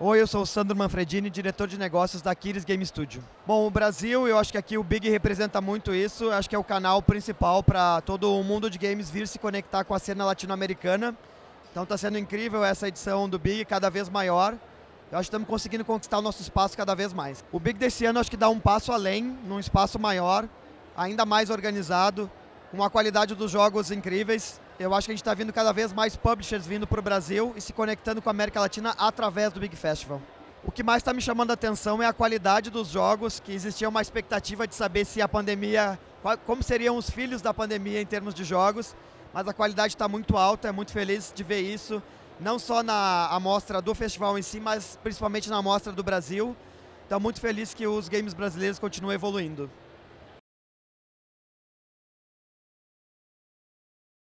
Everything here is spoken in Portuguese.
Oi, eu sou o Sandro Manfredini, diretor de negócios da Kiris Game Studio. Bom, o Brasil, eu acho que aqui o Big representa muito isso, eu acho que é o canal principal para todo o mundo de games vir se conectar com a cena latino-americana. Então está sendo incrível essa edição do Big, cada vez maior. Eu acho que estamos conseguindo conquistar o nosso espaço cada vez mais. O Big desse ano acho que dá um passo além, num espaço maior, ainda mais organizado, com uma qualidade dos jogos incríveis. Eu acho que a gente está vindo cada vez mais publishers vindo para o Brasil e se conectando com a América Latina através do Big Festival. O que mais está me chamando a atenção é a qualidade dos jogos, que existia uma expectativa de saber se a pandemia, como seriam os filhos da pandemia em termos de jogos, mas a qualidade está muito alta, é muito feliz de ver isso, não só na amostra do festival em si, mas principalmente na amostra do Brasil. Então, muito feliz que os games brasileiros continuem evoluindo.